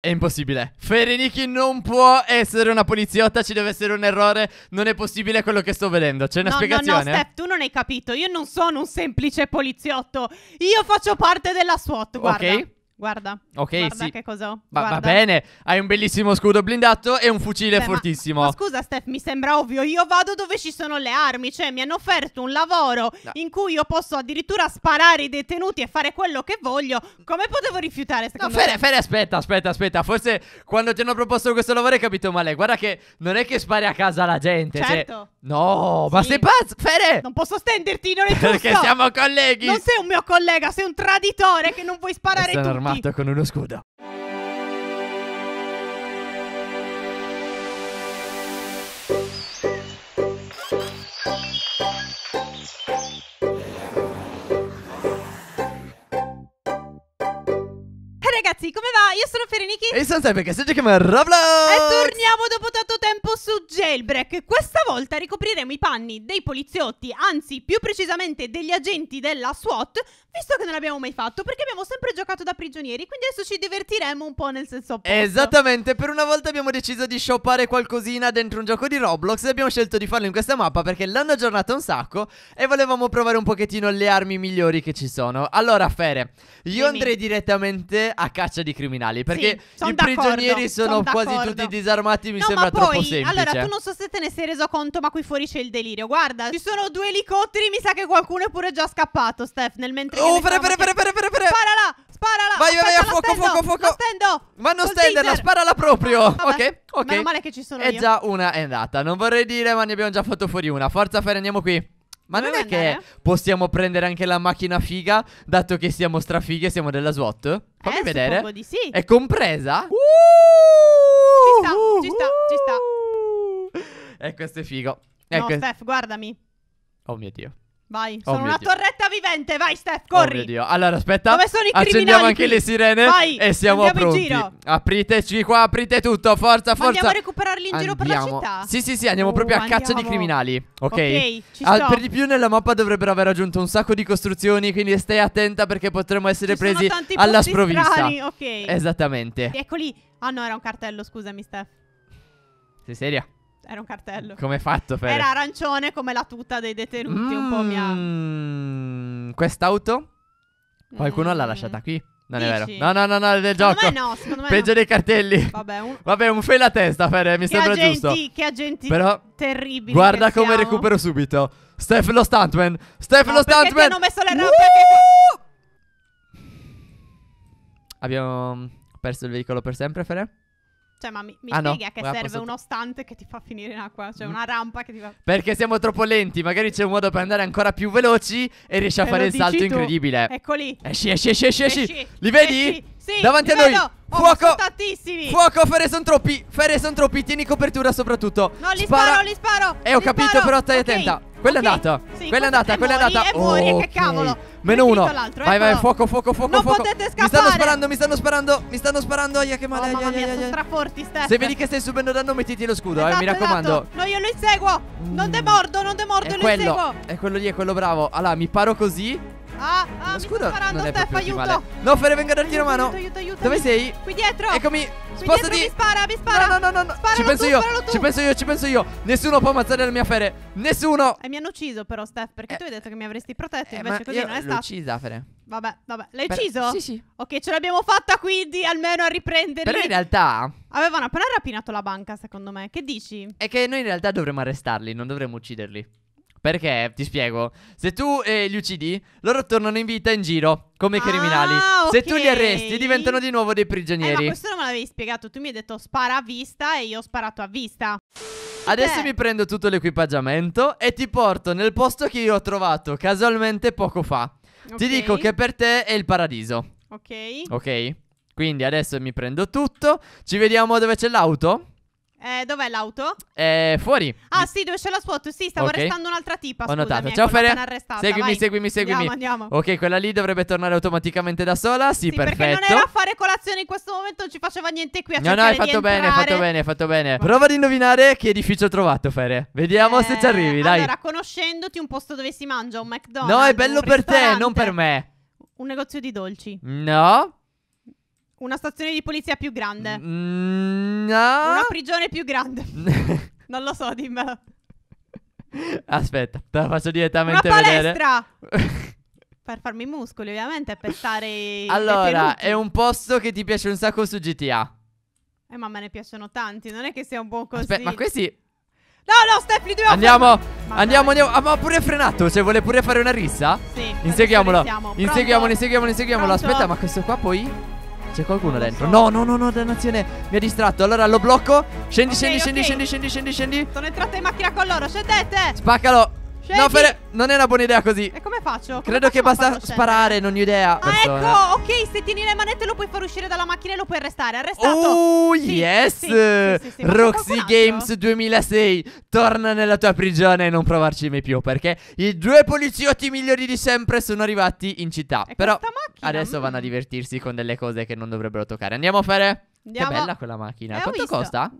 È impossibile. Ferenichi non può essere una poliziotta, ci deve essere un errore. Non è possibile quello che sto vedendo. C'è una no, spiegazione? No, no, Steph, tu non hai capito. Io non sono un semplice poliziotto. Io faccio parte della SWAT, guarda. Ok. Guarda, Ok, guarda sì. che cos'ho. Va, va, bene, hai un bellissimo scudo blindato e un fucile Beh, fortissimo. Ma, ma, scusa, Steph, mi sembra ovvio. Io vado dove ci sono le armi. Cioè, mi hanno offerto un lavoro no. in cui io posso addirittura sparare i detenuti e fare quello che voglio. Come potevo rifiutare? No, Fede, Fede, aspetta, aspetta, aspetta. Forse quando ti hanno proposto questo lavoro hai capito male. Guarda che non è che spari a casa la gente. Cioè certo. Cioè... No, sì. ma sei pazzo, Fede! Non posso stenderti, non è giusto. Perché siamo colleghi. Non sei un mio collega, sei un traditore che non vuoi sparare tu armato con uno scudo. Ragazzi, come va? Io sono Fereniki. E sono sempre che si chiama Roblox. E torniamo dopo dato tempo su Jailbreak. Questa volta ricopriremo i panni dei poliziotti, anzi più precisamente degli agenti della SWAT, visto che non l'abbiamo mai fatto, perché abbiamo sempre giocato da prigionieri, quindi adesso ci divertiremo un po' nel senso opposto. Esattamente, per una volta abbiamo deciso di shoppare qualcosina dentro un gioco di Roblox e abbiamo scelto di farlo in questa mappa perché l'hanno aggiornata un sacco e volevamo provare un pochettino le armi migliori che ci sono. Allora, Fere, io Dimmi. andrei direttamente a caccia di criminali perché sì, i prigionieri sono son quasi tutti disarmati, mi no, sembra era poi, troppo semplice. Allora, tu non so se te ne sei reso conto, ma qui fuori c'è il delirio. Guarda, ci sono due elicotteri. Mi sa che qualcuno è pure già scappato, Steph. Nel mentre. Oh, pere, pere, pere, pere, pere. Sparala, sparala. Vai, vai, vai, a fuoco, fuoco, fuoco. La stendo. Ma non stenderla, sparala proprio. ok, ok. Meno male che ci sono È già una è andata. Non vorrei dire, ma ne abbiamo già fatto fuori una. Forza, Fer, andiamo qui. Ma non è che possiamo prendere anche la macchina figa, dato che siamo strafighe, siamo della SWAT? Fammi eh, vedere. Di sì. È compresa? Uh! sta, ci sta, ci sta. E questo è figo. E no, Steph, guardami. Oh mio Dio. Vai, oh sono una Dio. torretta vivente, vai Steph, oh corri. Oh mio Dio. Allora, aspetta. Dove sono i criminali? Accendiamo anche le sirene vai, e siamo Andiamo pronti. In giro. Apriteci qua, aprite tutto, forza, forza. andiamo a recuperarli in andiamo. giro per la città. Sì, sì, sì, andiamo oh, proprio a oh, andiamo. caccia di criminali. Ok. okay Al, ah, per di più nella mappa dovrebbero aver aggiunto un sacco di costruzioni, quindi stai attenta perché potremmo essere ci presi alla sprovvista. Strani, ok. Esattamente. Eccoli. Ah no, era un cartello, scusami Steph. Sei seria? era un cartello. Come hai fatto per... Era arancione come la tuta dei detenuti, mm, un po' mia... Mmm, quest'auto? Qualcuno eh. l'ha mm. lasciata qui. Non Dici? è vero. No, no, no, no, è del secondo gioco. Me no, secondo me Peggio no. dei cartelli. Vabbè, un, Vabbè, un fai la testa, Fede, mi che sembra agenti, giusto. Che agenti Però, terribili. Guarda come siamo. recupero subito. Steph lo stuntman. Steph no, lo stuntman. Perché hanno messo l'errore? Uh! Abbiamo perso il veicolo per sempre, Fede? Cioè, ma mi, mi ah, spiega no, che ah, serve passato. uno stand che ti fa finire in acqua, cioè mm. una rampa che ti fa... Perché siamo troppo lenti, magari c'è un modo per andare ancora più veloci e riesci a Te fare il salto tu. incredibile. Eccoli. Esci, esci, esci, esci, esci. Li vedi? Esci. Sì, Davanti a noi. Vedo. Fuoco. Oh, tantissimi. Fuoco, Ferre sono troppi. Ferre sono troppi. Tieni copertura soprattutto. No, li sparo, li sparo. Eh, ho capito, sparo. però stai okay. attenta. Quella okay. è andata. Sì, quella è andata, quella è andata. E muori, oh, che cavolo. Meno uno. Vai, vai, ecco. fuoco, fuoco, fuoco. Non fuoco. potete scappare. Mi stanno sparando, mi stanno sparando. Mi stanno sparando. Aia, che oh, male. Oh, aia, mamma mia, aia, sono aia. straforti, Steph. Se vedi che stai subendo danno, mettiti lo scudo, esatto, eh, mi esatto, esatto. raccomando. Esatto. No, io lo inseguo. Non te mm. mordo, non te è lo quello, inseguo. È quello lì, è quello bravo. Allora, mi paro così. Ah, ah, lo scudo sparando, Steph, aiuto. No, Fere, venga a darti una mano. Aiuto, aiuto, aiuto. Dove sei? Qui dietro. Eccomi. Spostati. Qui dietro, mi spara, mi spara. No, no, no, no. Sparalo ci penso tu, io. Ci penso io, ci penso io. Nessuno può ammazzare la mia Fere. Nessuno. E eh, mi hanno ucciso però, Steph, perché eh. tu hai detto che mi avresti protetto, eh, invece così non è stato. L'ho uccisa, Fere. Vabbè, vabbè. L'hai ucciso? Sì, sì. Ok, ce l'abbiamo fatta quindi almeno a riprenderli. Però in realtà Avevano appena rapinato la banca, secondo me. Che dici? È che noi in realtà dovremmo arrestarli, non dovremmo ucciderli. Perché, ti spiego, se tu eh, li uccidi, loro tornano in vita in giro come ah, criminali. Se tu li arresti, diventano di nuovo dei prigionieri. Eh, ma questo non me l'avevi spiegato. Tu mi hai detto spara a vista e io ho sparato a vista. Adesso Beh. Cioè mi prendo tutto l'equipaggiamento e ti porto nel posto che io ho trovato casualmente poco fa. Okay. Ti dico che per te è il paradiso. Ok. Ok. Quindi adesso mi prendo tutto. Ci vediamo dove c'è l'auto? Eh, dov'è l'auto? Eh, fuori. Ah, sì, dove c'è la SWAT? Sì, stavo okay. arrestando un'altra tipa. Ho notato. Ciao, ecco, Feria. Seguimi, vai. seguimi, seguimi. Andiamo, andiamo. Ok, quella lì dovrebbe tornare automaticamente da sola. Sì, sì perfetto. Perché non era a fare colazione in questo momento, non ci faceva niente qui. A no, no, hai fatto bene, hai fatto bene, hai fatto bene. Prova ad indovinare che edificio ho trovato, Feria. Vediamo eh, se ci eh, arrivi, dai. Allora, conoscendoti un posto dove si mangia, un McDonald's. No, è bello per te, non per me. Un negozio di dolci. No. Una stazione di polizia più grande. Mm, no. Ah. Una prigione più grande. non lo so, dimmi. Aspetta, te la faccio direttamente vedere. Una palestra! per farmi i muscoli, ovviamente, per stare Allora, è un posto che ti piace un sacco su GTA. Eh, ma me ne piacciono tanti, non è che sia un buon così. Aspetta, ma questi... No, no, Steph, li dobbiamo Andiamo, fare... andiamo, andiamo. Ah, ma ha pure frenato, cioè vuole pure fare una rissa? Sì. Inseguiamolo. Inseguiamolo, inseguiamolo, inseguiamolo. Aspetta, ma questo qua poi... C'è qualcuno dentro. So. No, no, no, no, dannazione. Mi ha distratto. Allora lo blocco. Scendi, okay, scendi, okay. scendi, scendi, scendi, scendi, scendi. Sono entrata in macchina con loro. Scendete. Spaccalo. Scendi. Cioè, no, Fede, non è una buona idea così. E come faccio? Come Credo che basta cioè, sparare, non ho idea. Ah, ecco, persona. ecco, ok, se tieni le manette lo puoi far uscire dalla macchina e lo puoi arrestare. Arrestato. Oh, sì, yes! Sì, sì, Roxy Games 2006, torna nella tua prigione e non provarci mai più, perché i due poliziotti migliori di sempre sono arrivati in città. E Però adesso vanno a mm. divertirsi con delle cose che non dovrebbero toccare. Andiamo a fare... Andiamo. Che bella quella macchina. Eh, Quanto costa?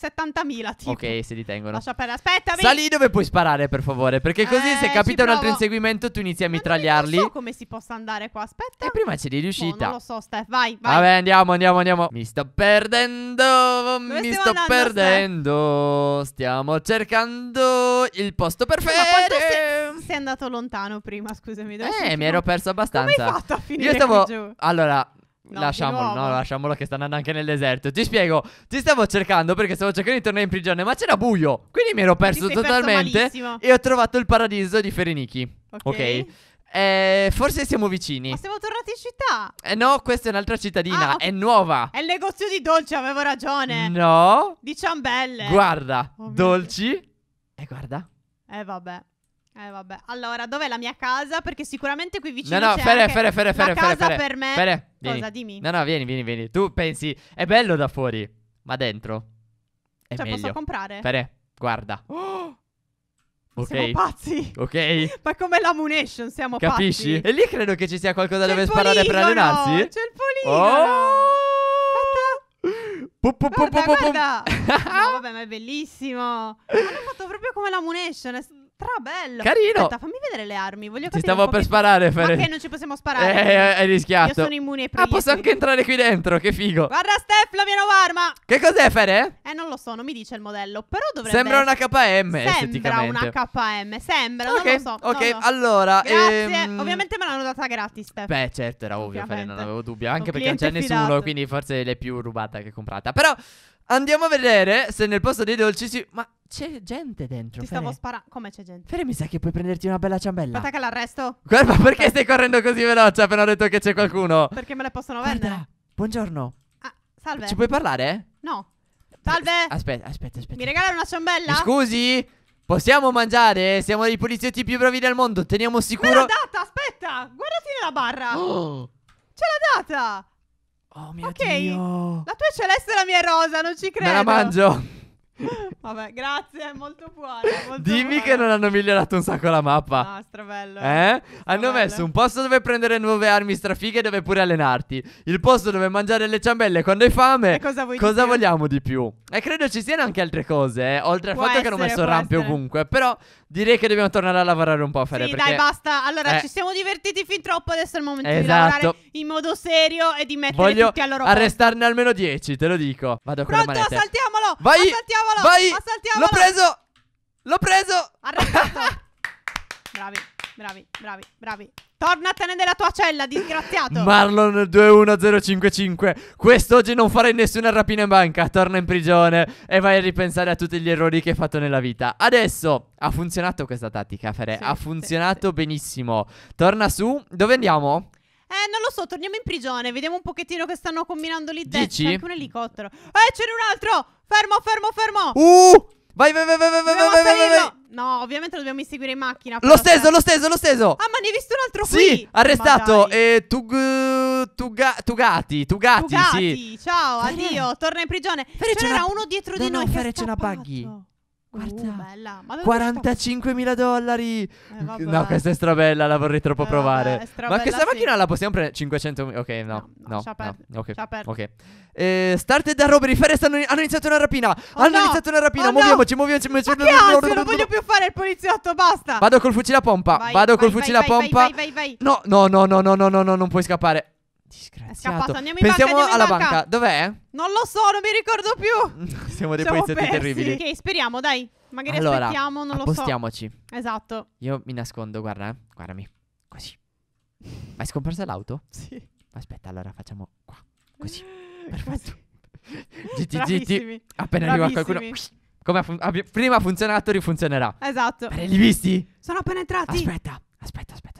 70.000 tipo. Ok, si ritengono. Lascia perdere. Aspettami. Salì dove puoi sparare, per favore. Perché eh, così, eh, se capita un altro inseguimento, tu inizi a mitragliarli. Non so come si possa andare qua. Aspetta. E prima c'è di boh, riuscita. No, non lo so, Steph. Vai, vai. Vabbè, andiamo, andiamo, andiamo. Mi sto perdendo. Dove mi sto andando, perdendo. Steph? Stiamo cercando il posto perfetto. Ma sei, sei andato lontano prima, scusami. Dove eh, mi ero perso abbastanza. Come hai fatto a finire Io stavo. Allora, No, lasciamolo, no, lasciamolo che sta andando anche nel deserto. Ti spiego, ti stavo cercando perché stavo cercando di tornare in prigione, ma c'era buio. Quindi mi ero perso totalmente. Perso e ho trovato il paradiso di Ferenichi. Ok. okay. Eh, forse siamo vicini. Ma siamo tornati in città. Eh no, questa è un'altra cittadina. Ah, okay. È nuova. È il negozio di dolci, avevo ragione. No. Di ciambelle. Guarda, oh, dolci. E eh, guarda. Eh vabbè. Eh vabbè, allora dov'è la mia casa? Perché sicuramente qui vicino No, no, c'è Fere, Fere, Fere, Fere, la Fere, casa Fere, per me. Fere, vieni. Cosa, dimmi. No, no, vieni, vieni, vieni. Tu pensi è bello da fuori, ma dentro è cioè, meglio. posso comprare? Fere, guarda. Oh! Ok. Siamo pazzi. Ok. Ma come la munition, siamo Capisci? pazzi. Capisci? E lì credo che ci sia qualcosa dove sparare per allenarsi. C'è il polino. Oh! Pu, pu, pu, guarda, pu, guarda. no, vabbè, ma è bellissimo. Hanno fatto proprio come l'ammunition. È Strabello. Carino. Aspetta, fammi vedere le armi. Voglio Ti stavo per sparare, Fere. Perché non ci possiamo sparare? Eh, eh, hai rischiato. Io sono immune ai proiettili. Ah, posso anche entrare qui dentro, che figo. Guarda Steph, la mia nuova arma. Che cos'è, Fere? Eh, non lo so, non mi dice il modello, però dovrebbe Sembra una KM, Sembra una KM, sembra, okay. non lo so. Ok, no, no. allora, Grazie. Ehm... Ovviamente me l'hanno data gratis, Steph. Beh, certo, era ovvio, Fere, non avevo dubbio, anche perché non c'è fidato. nessuno, quindi forse l'hai più rubata che comprata. Però Andiamo a vedere se nel posto dei dolci si... Ma c'è gente dentro, Ti stavo sparando. Come c'è gente? Fere, mi sa che puoi prenderti una bella ciambella. Aspetta che l'arresto. Guarda, ma perché stai correndo così veloce appena ho detto che c'è qualcuno? Perché me le possono vendere. Guarda, buongiorno. Ah, salve. Ci puoi parlare? No. Salve. Aspetta, aspetta, aspetta. Mi regala una ciambella? Mi scusi? Possiamo mangiare? Siamo i poliziotti più bravi del mondo, teniamo sicuro. Me l'ha data, aspetta! Guardati nella barra! Oh. Ce l'ha data! Oh mio okay. Dio. La tua è celeste e la mia è rosa, non ci credo. Me la mangio. Vabbè, grazie, è molto buono. Molto Dimmi buona. che non hanno migliorato un sacco la mappa. Ah, strabello. Eh? Strabello. Eh? Hanno messo un posto dove prendere nuove armi strafiche e dove pure allenarti. Il posto dove mangiare le ciambelle quando hai fame. E cosa, cosa di vogliamo di più? E credo ci siano anche altre cose, eh. Oltre può al fatto essere, che hanno messo rampe essere. ovunque. Però direi che dobbiamo tornare a lavorare un po' a fare. Sì, perché... dai, basta. Allora, eh. ci siamo divertiti fin troppo. Adesso è il momento esatto. di lavorare in modo serio e di mettere Voglio tutti al loro posto. arrestarne almeno 10, te lo dico. Vado con Pronto, le manette. saltiamolo! Vai! Assaltiamolo! Assaltiamolo! Vai! Assaltiamolo! L'ho preso! L'ho preso! Arrestato! bravi, bravi, bravi, bravi. Tornatene nella tua cella, disgraziato! Marlon 21055. Quest'oggi non farei nessuna rapina in banca. Torna in prigione e vai a ripensare a tutti gli errori che hai fatto nella vita. Adesso ha funzionato questa tattica, Fere. Sì, ha funzionato sì, benissimo. Torna su. Dove andiamo? Eh, non lo so, torniamo in prigione, vediamo un pochettino che stanno combinando lì dentro. C'è anche un elicottero. Eh, c'è un altro! Fermo, fermo, fermo. Uh! Vai, vai, vai, vai, vai, vai, vai, vai, vai, No, ovviamente lo dobbiamo inseguire in macchina. Lo steso, cioè. lo steso, lo steso. Ah, ma ne hai visto un altro sì, qui? Sì, arrestato. E eh, tug, tuga, tugati, tugati, tugati. sì. ciao, Fere. addio, torna in prigione. C'era una... uno dietro no, di noi. No, Fere, c'è una buggy. Guarda, uh, 45.000 dollari. Eh, no, questa è strabella, la vorrei troppo eh, provare. Vabbè, Ma questa sì. macchina la possiamo prendere? 500.000. Ok, no, no, no, no. Ok, ok. Eh, started da Robbery Forest hanno, hanno, iniziato una rapina. Oh, hanno no. iniziato una rapina. Oh, muoviamoci, no. muoviamoci, muoviamoci. Ma muoviamoci, che ansia, non voglio più fare il poliziotto, basta. Vado col fucile a pompa. Vai, Vado vai, col vai, fucile a pompa. No, no, no, no, no, no, no, non puoi scappare scappata. Andiamo in Pensiamo banca, alla banca. banca. Dov'è? Non lo so, non mi ricordo più. Siamo dei Siamo poliziotti terribili. Ok, speriamo, dai. Magari allora, aspettiamo, non lo so. Spostiamoci. Esatto. Io mi nascondo, guarda, eh. guardami. Così. Ma è scomparsa l'auto? Sì. Aspetta, allora facciamo qua. Così. Perfetto. Gitti, gitti. Appena arriva qualcuno. Come fun- prima ha funzionato, rifunzionerà. Esatto. Bene, li visti? Sono appena entrati. Aspetta, aspetta, aspetta.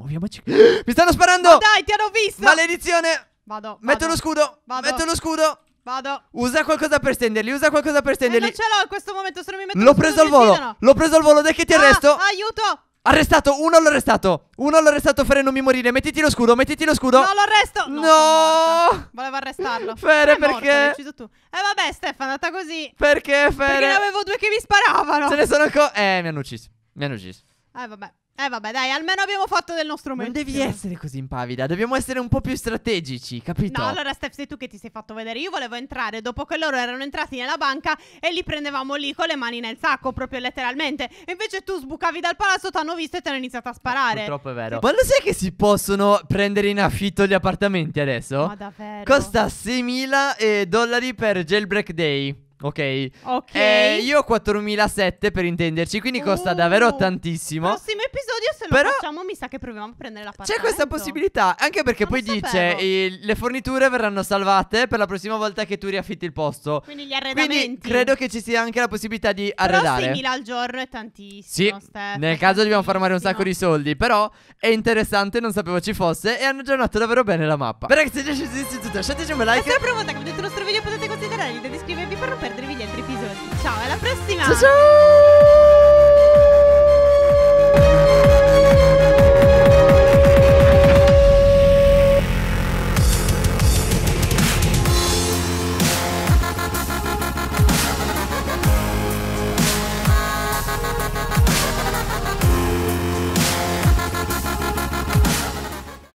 Muoviamoci. Mi stanno sparando! Ma dai, ti hanno visto! Maledizione! Vado. Metto vado. lo scudo. Vado. Metto lo scudo. Vado. Usa qualcosa per stenderli. Usa qualcosa per stenderli. Eh, non ce l'ho in questo momento. Se non mi metto L'ho preso al volo. L'ho preso al volo. Dai, che ti ah, arresto. Aiuto. Arrestato, uno l'ho arrestato. Uno l'ho arrestato, Fere, non mi morire. Mettiti lo scudo, mettiti lo scudo. No, lo arresto. No, no. volevo arrestarlo. Fere, perché? Morto, eh, vabbè, Stefano, è andata così. Perché, Fere? Perché ne avevo due che mi sparavano. Se ne sono ancora. Eh, mi hanno ucciso. Mi hanno ucciso. Eh, vabbè. Eh vabbè dai, almeno abbiamo fatto del nostro meglio. Non devi essere così impavida, dobbiamo essere un po' più strategici, capito? No, allora Steph sei tu che ti sei fatto vedere. Io volevo entrare dopo che loro erano entrati nella banca e li prendevamo lì con le mani nel sacco, proprio letteralmente. E invece tu sbucavi dal palazzo, ti hanno visto e te hanno iniziato a eh, sparare. Purtroppo è vero. Ma lo sai che si possono prendere in affitto gli appartamenti adesso? Ma davvero? Costa 6.000 eh, dollari per jailbreak day. Ok. Ok. Eh, io ho 4007 per intenderci, quindi costa Oh. davvero uh, tantissimo. Prossimo episodio, se lo Però- facciamo, mi sa che proviamo a prendere la parte. C'è questa ecco. possibilità, anche perché Non poi dice il- eh, le forniture verranno salvate per la prossima volta che tu riaffitti il posto. Quindi gli arredamenti. Quindi credo che ci sia anche la possibilità di arredare. 6.000 al giorno è Sì, tantissimo. Steph, nel caso dobbiamo farmare un sacco di soldi, però è interessante, non sapevo ci fosse e hanno aggiornato davvero bene la mappa. Ragazzi, se vi è piaciuto, lasciateci un like. Se la prima volta che vedete il nostro video potete considerare di iscrivervi per non perdere perdervi gli altri episodi. Ciao, alla prossima! Ciao ciao!